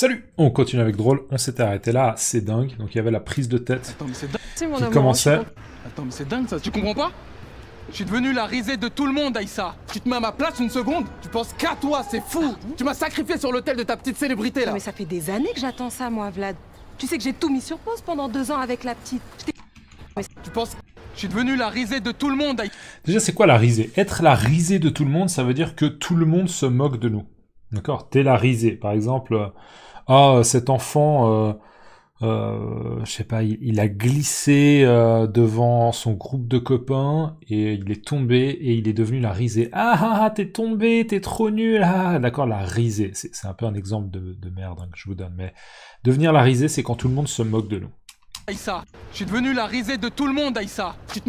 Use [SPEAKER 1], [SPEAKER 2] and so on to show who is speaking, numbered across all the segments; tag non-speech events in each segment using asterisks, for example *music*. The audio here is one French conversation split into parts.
[SPEAKER 1] Salut
[SPEAKER 2] On continue avec drôle, on s'était arrêté là, c'est dingue. Donc il y avait la prise de tête Attends, commençait. Hein,
[SPEAKER 1] Attends, c'est dingue ça, tu comprends pas je suis devenu la risée de tout le monde, Aïssa. Tu te mets à ma place une seconde Tu penses qu'à toi, c'est fou Tu m'as sacrifié sur l'autel de ta petite célébrité, là Mais ça fait des années que j'attends ça, moi, Vlad. Tu sais que j'ai tout mis sur pause pendant deux ans avec la petite. Tu penses... Je suis devenu la risée de tout le monde, Aïssa.
[SPEAKER 2] Déjà, c'est quoi la risée Être la risée de tout le monde, ça veut dire que tout le monde se moque de nous. D'accord T'es la risée. Par exemple, euh, ah, cet enfant, euh, euh, je sais pas, il, a glissé devant son groupe de copains et il est tombé et il est devenu la risée. Ah ah ah, ah t'es tombé, t'es trop nul. Ah, ah, ah. d'accord, la risée. C'est un peu un exemple de, merde hein, que je vous donne, mais devenir la risée, c'est quand tout le monde se moque de nous.
[SPEAKER 1] Aïssa, je suis devenu la risée de tout le monde, Aïssa. Tu te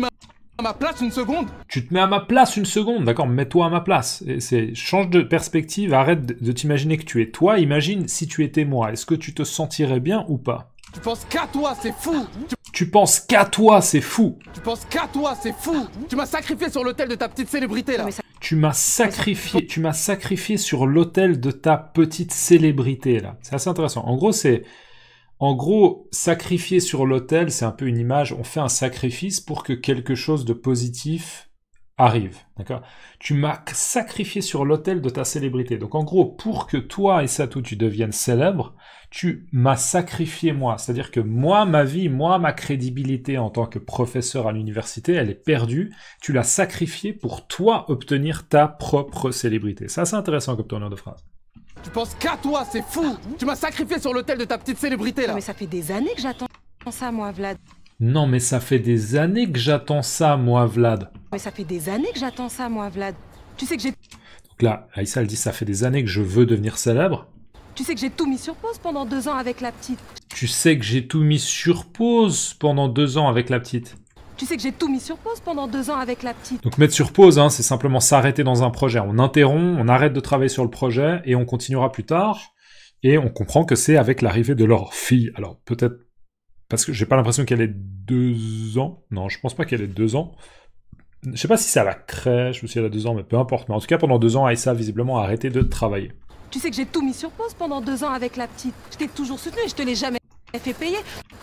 [SPEAKER 2] tu te mets à ma place une seconde, d'accord Mets-toi à ma place. change de perspective, arrête de t'imaginer que tu es toi, imagine si tu étais moi. Est-ce que tu te sentirais bien ou pas
[SPEAKER 1] Tu penses qu'à toi, c'est fou
[SPEAKER 2] tu... penses qu'à toi, c'est fou
[SPEAKER 1] Tu penses qu'à toi, c'est fou Tu m'as sacrifié sur l'autel de ta petite célébrité là
[SPEAKER 2] Tu m'as sacrifié, tu m'as sacrifié sur l'autel de ta petite célébrité là. C'est assez intéressant. En gros, c'est en gros, sacrifier sur l'autel, c'est un peu une image, on fait un sacrifice pour que quelque chose de positif arrive. D'accord Tu m'as sacrifié sur l'autel de ta célébrité. Donc en gros, pour que toi et Satou, tu deviennes célèbre, tu m'as sacrifié moi. C'est-à-dire que moi, ma vie, moi, ma crédibilité en tant que professeur à l'université, elle est perdue. Tu l'as sacrifié pour toi obtenir ta propre célébrité. Ça, c'est intéressant comme tournure de phrase.
[SPEAKER 1] Tu penses qu'à toi, c'est fou ah, Tu m'as sacrifié sur l'autel de ta petite célébrité là. Non, mais ça fait des années que j'attends ça, moi, Vlad.
[SPEAKER 2] Non, mais ça fait des années que j'attends ça, moi, Vlad.
[SPEAKER 1] Mais ça fait des années que j'attends ça, moi, Vlad. Tu sais que j'ai. Donc
[SPEAKER 2] là, Aïssa, elle dit ça fait des années que je veux devenir célèbre.
[SPEAKER 1] Tu sais que j'ai tout mis sur pause pendant deux ans avec la petite.
[SPEAKER 2] Tu sais que j'ai tout mis sur pause pendant deux ans avec la petite.
[SPEAKER 1] Tu sais que j'ai tout mis sur pause pendant deux ans avec la petite.
[SPEAKER 2] Donc mettre sur pause, hein, c'est simplement s'arrêter dans un projet. On interrompt, on arrête de travailler sur le projet et on continuera plus tard. Et on comprend que c'est avec l'arrivée de leur fille. Alors peut-être parce que j'ai pas l'impression qu'elle ait deux ans. Non, je pense pas qu'elle ait deux ans. Je sais pas si c'est à la crèche ou si elle a deux ans, mais peu importe. Mais en tout cas, pendant deux ans, Aïssa a visiblement arrêté de travailler. Tu sais
[SPEAKER 1] que j'ai tout mis sur pause pendant deux ans avec la petite. Je t'ai toujours soutenu et je te l'ai jamais fait payer.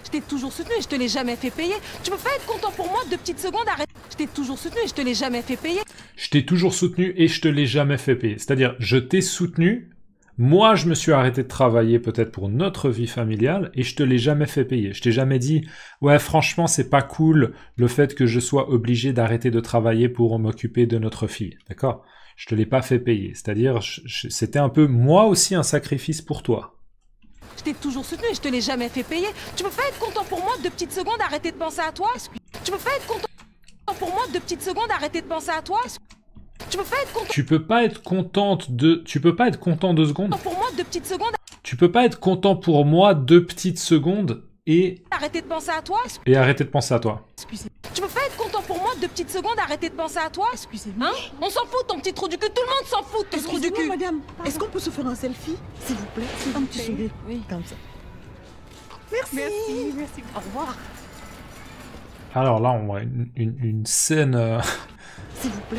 [SPEAKER 1] Je t'ai toujours soutenu je te l'ai jamais fait payer. Tu peux pas être content pour moi deux petites secondes, arrête. Je t'ai toujours soutenu et je te l'ai jamais fait payer.
[SPEAKER 2] Je t'ai toujours soutenu et je te l'ai jamais fait payer. C'est-à-dire, je t'ai soutenu, moi je me suis arrêté de travailler peut-être pour notre vie familiale et je te l'ai jamais fait payer. Je t'ai jamais dit, ouais franchement c'est pas cool le fait que je sois obligé d'arrêter de travailler pour m'occuper de notre fille. D'accord Je te l'ai pas fait payer. C'est-à-dire, c'était un peu moi aussi un sacrifice pour toi.
[SPEAKER 1] Je t'ai toujours soutenu et je te l'ai jamais fait payer. Tu peux pas être content pour moi deux petites secondes, arrêter de penser à toi Tu peux pas être content pour moi deux petites secondes, arrêter de penser à toi
[SPEAKER 2] tu peux pas être Tu peux pas être contente de. Tu peux pas être content deux secondes.
[SPEAKER 1] Pour moi, deux petites secondes.
[SPEAKER 2] Tu peux pas être content pour moi deux petites secondes et.
[SPEAKER 1] Arrêter de penser à toi.
[SPEAKER 2] Et arrêter de penser à toi.
[SPEAKER 1] Tu peux pas être content pour moi de petites secondes, arrêter de penser à toi Excusez-moi. Hein on s'en fout, ton petit trou du cul. Tout le monde s'en fout, ton trou du cul. madame, est-ce qu'on peut se faire un selfie S'il vous plaît, un petit Oui. Comme ça. Merci. Merci, merci. Au revoir.
[SPEAKER 2] Alors là, on voit une, scène. Euh,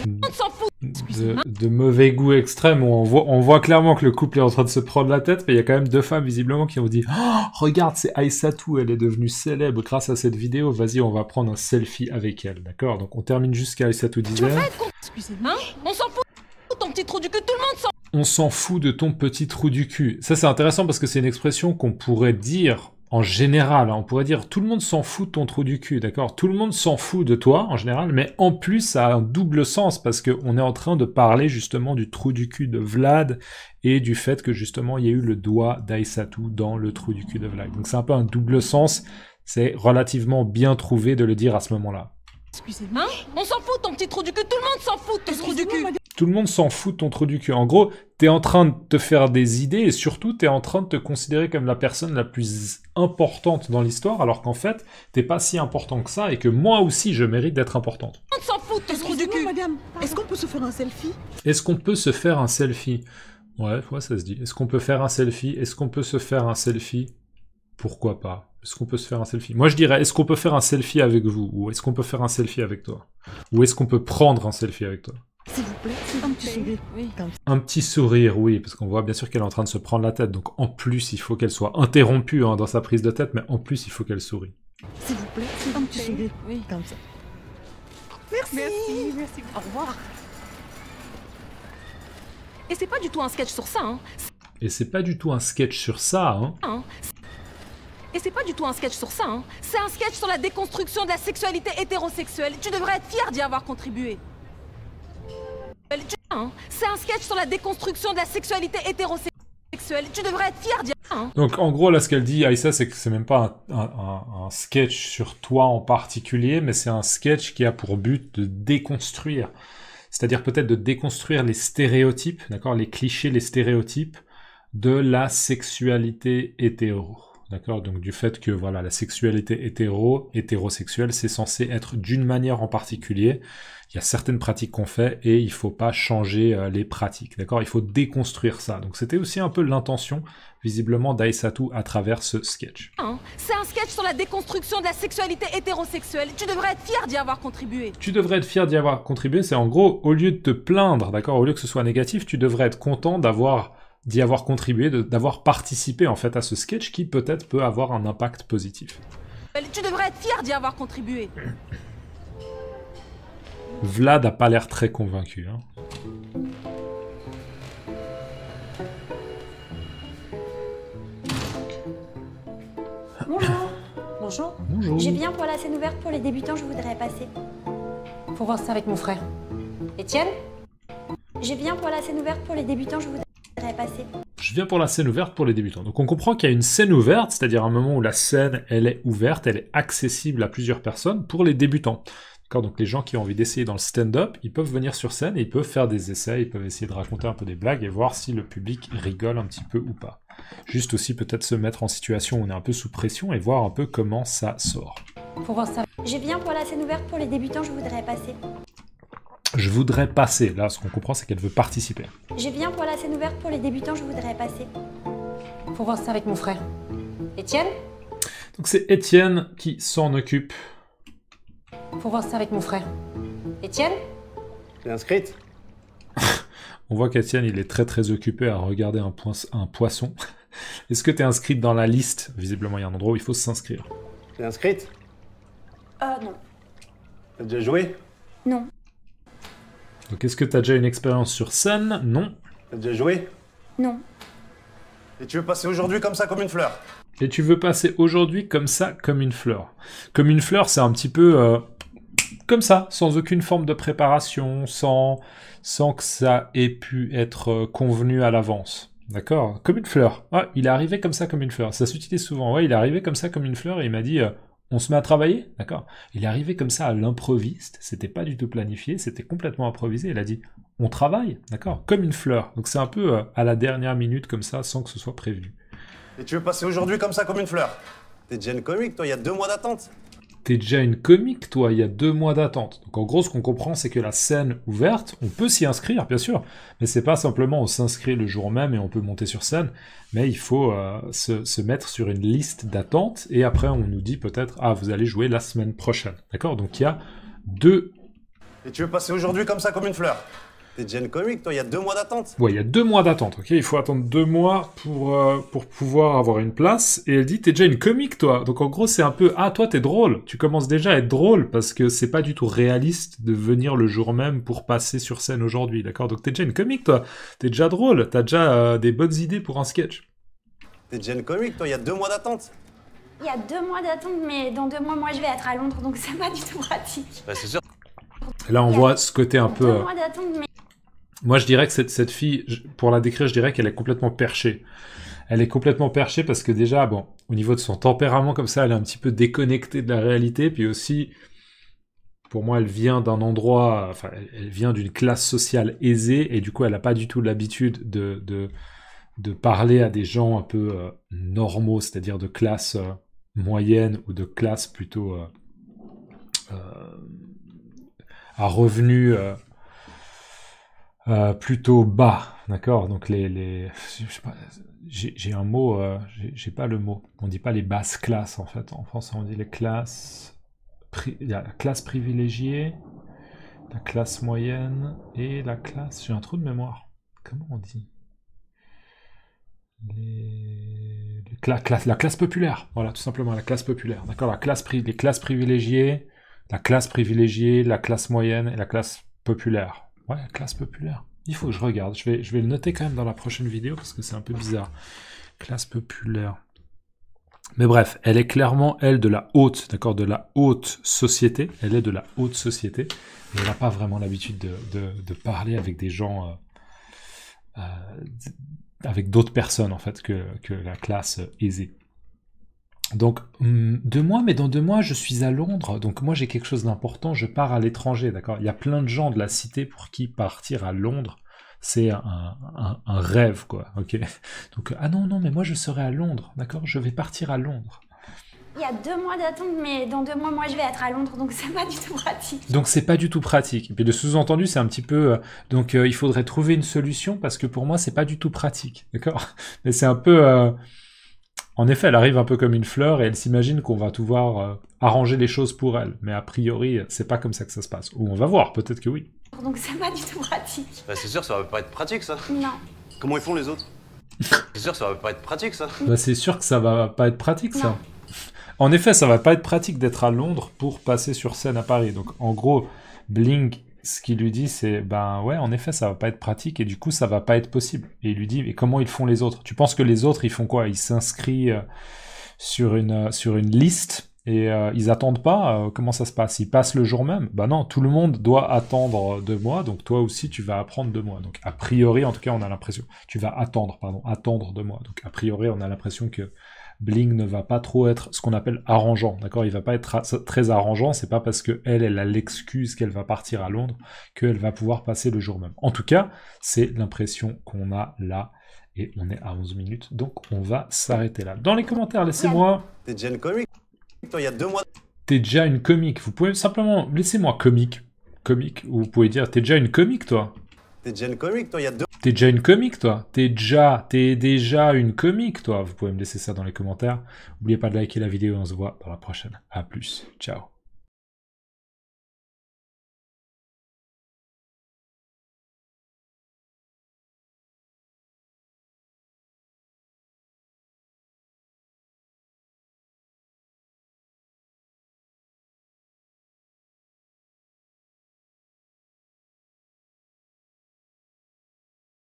[SPEAKER 2] on s'en fout. De, mauvais goût extrême. On voit, on voit clairement que le couple est en train de se prendre la tête, mais il y a quand même deux femmes visiblement qui ont dit oh, Regarde, c'est Aisatu elle est devenue célèbre grâce à cette vidéo. Vas-y, on va prendre un selfie avec elle. D'accord Donc on termine jusqu'à Aïssatou disait.
[SPEAKER 1] excusez on s'en fout ton petit trou du cul, tout le monde s'en
[SPEAKER 2] On s'en fout de ton petit trou du cul. Ça, c'est intéressant parce que c'est une expression qu'on pourrait dire en général, hein, on pourrait dire tout le monde s'en fout de ton trou du cul, d'accord Tout le monde s'en fout de toi en général, mais en plus ça a un double sens parce qu'on est en train de parler justement du trou du cul de Vlad et du fait que justement il y a eu le doigt d'Aïssatou dans le trou du cul de Vlad. Donc c'est un peu un double sens, c'est relativement bien trouvé de le dire à ce moment-là.
[SPEAKER 1] Excusez-moi. on s'en fout de ton petit trou du cul, tout le monde s'en fout de ton trou du cul
[SPEAKER 2] tout le monde s'en fout de ton trou du cul. En gros, t'es en train de te faire des idées et surtout t'es en train de te considérer comme la personne la plus importante dans l'histoire alors qu'en fait t'es pas si important que ça et que moi aussi je mérite d'être importante.
[SPEAKER 1] On s'en fout de ton du cul madame, est-ce qu'on peut se faire un selfie
[SPEAKER 2] Est-ce qu'on peut se faire un selfie Ouais, quoi, ça se dit. Est-ce qu'on peut faire un selfie Est-ce qu'on peut se faire un selfie Pourquoi pas Est-ce qu'on peut se faire un selfie Moi je dirais, est-ce qu'on peut faire un selfie avec vous Ou est-ce qu'on peut faire un selfie avec toi Ou est-ce qu'on peut prendre un selfie avec toi un petit sourire. Oui. parce qu'on voit bien sûr qu'elle est en train de se prendre la tête. Donc en plus, il faut qu'elle soit interrompue hein, dans sa prise de tête, mais en plus, il faut qu'elle sourie.
[SPEAKER 1] S'il vous plaît, un petit sourire. Oui. Comme ça. Merci. Merci, merci. Au revoir. Et c'est pas du tout un sketch sur ça, hein.
[SPEAKER 2] Et c'est pas du tout un sketch sur ça, hein.
[SPEAKER 1] Hein. Et c'est pas du tout un sketch sur ça, hein. C'est un sketch sur la déconstruction de la sexualité hétérosexuelle. Tu devrais être fier d'y avoir contribué. Hein. C'est un sketch sur la déconstruction de la sexualité hétérosexuelle. Tu devrais être fier, hein. Donc
[SPEAKER 2] en gros, là, ce qu'elle dit, Aïssa, c'est que c'est même pas un, un, sketch sur toi en particulier, mais c'est un sketch qui a pour but de déconstruire. C'est-à-dire peut-être de déconstruire les stéréotypes, d'accord, les clichés, les stéréotypes de la sexualité hétéro d'accord Donc du fait que voilà la sexualité hétéro, hétérosexuelle, c'est censé être d'une manière en particulier. Il y a certaines pratiques qu'on fait et il faut pas changer euh, les pratiques, d'accord Il faut déconstruire ça. Donc c'était aussi un peu l'intention visiblement d'Aïssatou à travers ce sketch.
[SPEAKER 1] Hein, c'est un sketch sur la déconstruction de la sexualité hétérosexuelle. Tu devrais être fier d'y avoir contribué.
[SPEAKER 2] Tu devrais être fier d'y avoir contribué. C'est en gros au lieu de te plaindre, d'accord Au lieu que ce soit négatif, tu devrais être content d'avoir d'y avoir contribué, d'avoir participé en fait à ce sketch qui peut-être peut avoir un impact positif.
[SPEAKER 1] Tu devrais être fier d'y avoir contribué.
[SPEAKER 2] Vlad a pas l'air très convaincu. Hein. Bonjour. Bonjour. J'ai bien
[SPEAKER 1] pour la scène ouverte pour les débutants, je voudrais passer. Pour voir ça avec mon frère. Étienne J'ai bien pour la scène ouverte pour les débutants, je voudrais
[SPEAKER 2] je viens pour la scène ouverte pour les débutants. Donc on comprend qu'il y a une scène ouverte, c'est-à-dire un moment où la scène, elle est ouverte, elle est accessible à plusieurs personnes pour les débutants. Donc les gens qui ont envie d'essayer dans le stand-up, ils peuvent venir sur scène et ils peuvent faire des essais, ils peuvent essayer de raconter un peu des blagues et voir si le public rigole un petit peu ou pas. Juste aussi peut-être se mettre en situation où on est un peu sous pression et voir un peu comment ça sort.
[SPEAKER 1] Pour voir ça. Je viens pour la scène ouverte pour les débutants, je voudrais passer.
[SPEAKER 2] Je voudrais passer. Là, ce qu'on comprend, c'est qu'elle veut participer.
[SPEAKER 1] Je viens pour la scène ouverte pour les débutants, je voudrais passer. Faut voir ça avec mon frère. Étienne
[SPEAKER 2] Donc c'est Étienne qui s'en occupe.
[SPEAKER 1] Faut voir ça avec mon frère. Étienne T'es inscrite
[SPEAKER 2] *laughs* On voit qu'Étienne, il est très très occupé à regarder un, poisson. *laughs* Est-ce que t'es inscrite dans la liste Visiblement, il y a un endroit où il faut s'inscrire.
[SPEAKER 1] T'es inscrite Ah non. T'as déjà joué Non.
[SPEAKER 2] Donc est-ce que tu as déjà une expérience sur scène Non.
[SPEAKER 1] T'as déjà joué Non.
[SPEAKER 2] Et tu veux passer aujourd'hui comme ça comme une fleur Et tu veux passer aujourd'hui comme ça comme une fleur. Comme une fleur, c'est un petit peu euh, comme ça, sans aucune forme de préparation, sans, sans que ça ait pu être euh, convenu à l'avance. D'accord Comme une fleur. Ah, il est arrivé comme ça comme une fleur. Ça s'utilise souvent. Ouais, il est arrivé comme ça comme une fleur et il m'a dit... Euh, on se met à travailler D'accord. Il est arrivé comme ça à l'improviste, c'était pas du tout planifié, c'était complètement improvisé. Il a dit on travaille, d'accord Comme une fleur. Donc c'est un peu euh, à la dernière minute comme ça, sans que ce soit prévu.
[SPEAKER 1] Et tu veux passer aujourd'hui comme ça, comme une fleur T'es déjà toi, il y a deux mois d'attente
[SPEAKER 2] t'es déjà une comique, toi, il y a deux mois d'attente. Donc en gros, ce qu'on comprend, c'est que la scène ouverte, on peut s'y inscrire, bien sûr, mais c'est pas simplement on s'inscrit le jour même et on peut monter sur scène, mais il faut euh, se, se, mettre sur une liste d'attente et après on nous dit peut-être, ah, vous allez jouer la semaine prochaine. D'accord Donc il y a deux... Et tu veux passer aujourd'hui
[SPEAKER 1] comme ça, comme une fleur T'es une comique, toi, il y a deux mois d'attente.
[SPEAKER 2] Ouais, il y a deux mois d'attente, ok Il faut attendre deux mois pour, euh, pour pouvoir avoir une place. Et elle dit, t'es déjà une comique, toi. Donc en gros, c'est un peu, ah, toi, t'es drôle. Tu commences déjà à être drôle parce que c'est pas du tout réaliste de venir le jour même pour passer sur scène aujourd'hui, d'accord Donc t'es déjà une comique, toi. T'es déjà drôle. T'as déjà euh, des bonnes idées pour un sketch.
[SPEAKER 1] T'es une comique, toi, il y a deux mois d'attente. Il y a deux mois d'attente, mais dans deux mois, moi, je vais être à Londres, donc *laughs* c'est pas du tout pratique. Bah, c'est sûr.
[SPEAKER 2] Là, on voit ce côté un peu. mois d'attente, moi, je dirais que cette, cette fille, pour la décrire, je dirais qu'elle est complètement perchée. Elle est complètement perchée parce que déjà, bon, au niveau de son tempérament comme ça, elle est un petit peu déconnectée de la réalité, puis aussi, pour moi, elle vient d'un endroit, enfin, elle vient d'une classe sociale aisée, et du coup, elle n'a pas du tout l'habitude de, de, parler à des gens un peu euh, normaux, c'est-à-dire de classe euh, moyenne ou de classe plutôt euh, à revenu euh, plutôt bas, d'accord Donc les, les j'ai un mot, euh, j'ai pas le mot. On dit pas les basses classes en fait. En France, on dit les classes, il la classe privilégiée, la classe moyenne et la classe. J'ai un trou de mémoire. Comment on dit les... La, classe, populaire, voilà, tout simplement, la classe populaire, d'accord La classe, les classes privilégiées, la classe privilégiée, la classe moyenne et la classe populaire. Ouais, classe populaire. Il faut que je regarde. Je vais, je vais le noter quand même dans la prochaine vidéo parce que c'est un peu bizarre. Classe populaire. Mais bref, elle est clairement, elle, de la haute, d'accord, de la haute société. Elle est de la haute société. elle n'a pas vraiment l'habitude de, parler avec des gens, euh, euh, avec d'autres personnes, en fait, que la classe aisée. Donc, hum, deux mois, mais dans deux mois, je suis à Londres. Donc, moi, j'ai quelque chose d'important. Je pars à l'étranger, d'accord Il y a plein de gens de la cité pour qui partir à Londres, c'est un, rêve, quoi. Ok Donc, ah non, non, mais moi, je serai à Londres, d'accord Je vais partir à Londres.
[SPEAKER 1] Il y a deux mois d'attente, mais dans deux mois, moi, je vais être à Londres, donc c'est pas du tout pratique. Donc,
[SPEAKER 2] c'est pas du tout pratique. Et puis, le sous-entendu, c'est un petit peu. Euh, donc, euh, il faudrait trouver une solution parce que pour moi, c'est pas du tout pratique, d'accord Mais c'est un peu. Euh, en effet, elle arrive un peu comme une fleur et elle s'imagine qu'on va pouvoir euh, arranger les choses pour elle. Mais a priori, c'est pas comme ça que ça se passe. Ou on va voir, peut-être que oui.
[SPEAKER 1] Donc c'est pas du tout pratique. Bah, c'est sûr, ça va pas être pratique ça. Non. Comment ils font les autres *laughs* C'est sûr, ça va pas être pratique ça. Bah, c'est
[SPEAKER 2] sûr que ça va pas être pratique ça. En effet, ça va pas être pratique d'être à Londres pour passer sur scène à Paris. Donc en gros, Blink ce qu'il lui dit, c'est ben ouais, en effet, ça va pas être pratique et du coup, ça va pas être possible. Et il lui dit, mais comment ils font les autres Tu penses que les autres, ils font quoi Ils s'inscrivent euh, sur une, euh, sur une liste et euh, ils attendent pas. comment ça se passe Ils passent le jour même Ben non, tout le monde doit attendre de moi, donc toi aussi, tu vas apprendre de moi. Donc a priori, en tout cas, on a l'impression. Tu vas attendre, pardon, attendre de moi. Donc a priori, on a l'impression que Bling ne va pas trop être ce qu'on appelle arrangeant, d'accord Il va pas être très arrangeant, c'est pas parce que elle, a l'excuse qu'elle va partir à Londres qu'elle va pouvoir passer le jour même. En tout cas, c'est l'impression qu'on a là, et on est à 11 minutes, donc on va s'arrêter là. Dans les commentaires,
[SPEAKER 1] laissez-moi... T'es déjà une comique il
[SPEAKER 2] mois... T'es déjà une comique, vous pouvez simplement... Laissez-moi comique, comique, vous pouvez dire, t'es déjà une comique, toi
[SPEAKER 1] T'es déjà une comique, toi,
[SPEAKER 2] T'es déjà une comique, toi T'es déjà, une comique, toi Vous pouvez me laisser ça dans les commentaires. N'oubliez pas de liker la vidéo, on se voit dans la prochaine. à plus, ciao